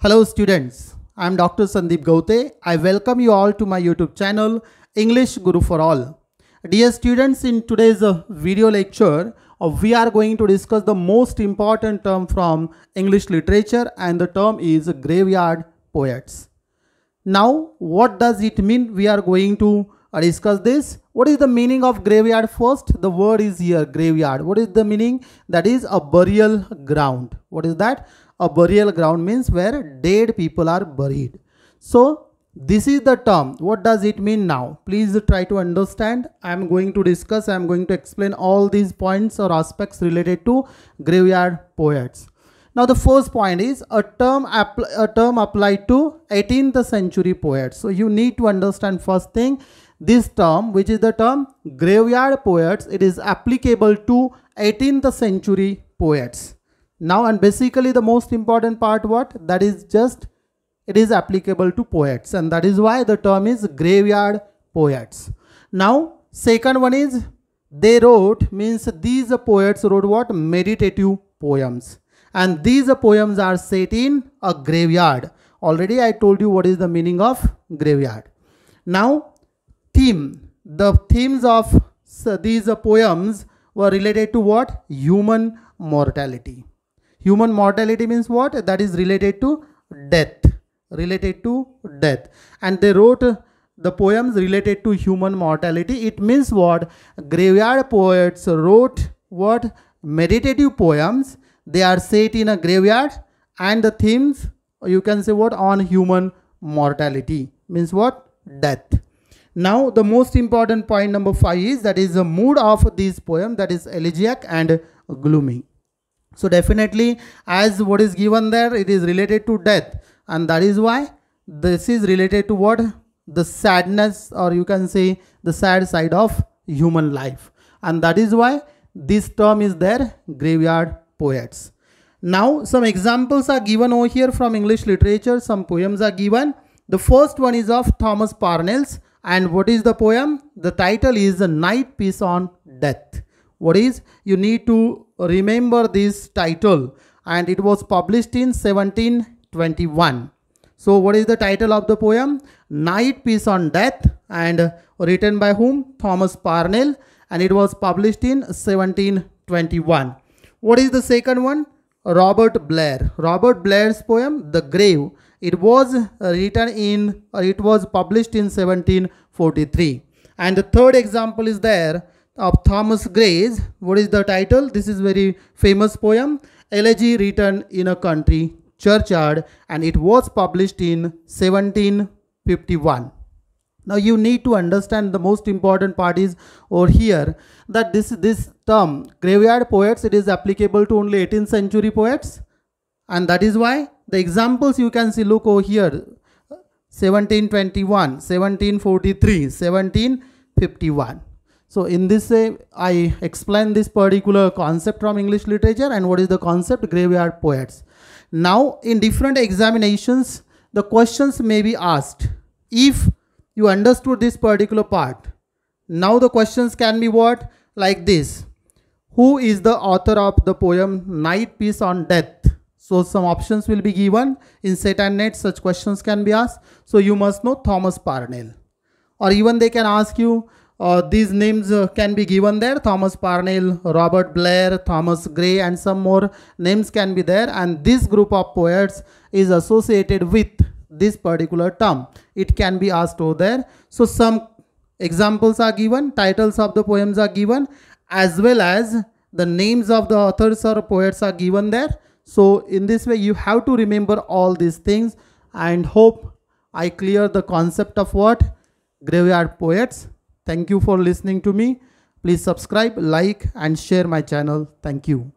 Hello students, I am Dr. Sandeep Gaute. I welcome you all to my YouTube channel English Guru for All. Dear students, in today's uh, video lecture, uh, we are going to discuss the most important term from English literature and the term is graveyard poets. Now, what does it mean? We are going to uh, discuss this. What is the meaning of graveyard first? The word is here, graveyard. What is the meaning? That is a burial ground. What is that? A burial ground means where dead people are buried. So this is the term. What does it mean now? Please try to understand. I am going to discuss, I am going to explain all these points or aspects related to graveyard poets. Now the first point is a term, a term applied to 18th century poets. So you need to understand first thing, this term which is the term graveyard poets, it is applicable to 18th century poets now and basically the most important part what that is just it is applicable to poets and that is why the term is graveyard poets now second one is they wrote means these poets wrote what meditative poems and these poems are set in a graveyard already i told you what is the meaning of graveyard now theme the themes of these poems were related to what human mortality human mortality means what that is related to death related to death and they wrote uh, the poems related to human mortality it means what graveyard poets wrote what meditative poems they are set in a graveyard and the themes you can say what on human mortality means what death now the most important point number 5 is that is the mood of this poem that is elegiac and gloomy so definitely as what is given there, it is related to death. And that is why this is related to what? The sadness or you can say the sad side of human life. And that is why this term is there, graveyard poets. Now some examples are given over here from English literature. Some poems are given. The first one is of Thomas Parnell's. And what is the poem? The title is A Night Piece on Death. What is? You need to remember this title and it was published in 1721. So what is the title of the poem? Night Peace on Death and written by whom? Thomas Parnell and it was published in 1721. What is the second one? Robert Blair. Robert Blair's poem The Grave. It was written in, it was published in 1743. And the third example is there of Thomas Gray's. What is the title? This is very famous poem, Elegy Written in a Country Churchyard and it was published in 1751. Now you need to understand the most important part is over here that this, this term graveyard poets it is applicable to only 18th century poets and that is why the examples you can see look over here 1721, 1743, 1751. So in this way, I explain this particular concept from English literature and what is the concept graveyard poets. Now in different examinations, the questions may be asked. If you understood this particular part, now the questions can be what? Like this. Who is the author of the poem Night Piece on Death? So some options will be given. In set and net, such questions can be asked. So you must know Thomas Parnell. Or even they can ask you, uh, these names uh, can be given there Thomas Parnell, Robert Blair, Thomas Gray, and some more names can be there. And this group of poets is associated with this particular term. It can be asked over there. So, some examples are given, titles of the poems are given, as well as the names of the authors or poets are given there. So, in this way, you have to remember all these things and hope I clear the concept of what? Graveyard poets Thank you for listening to me. Please subscribe, like and share my channel. Thank you.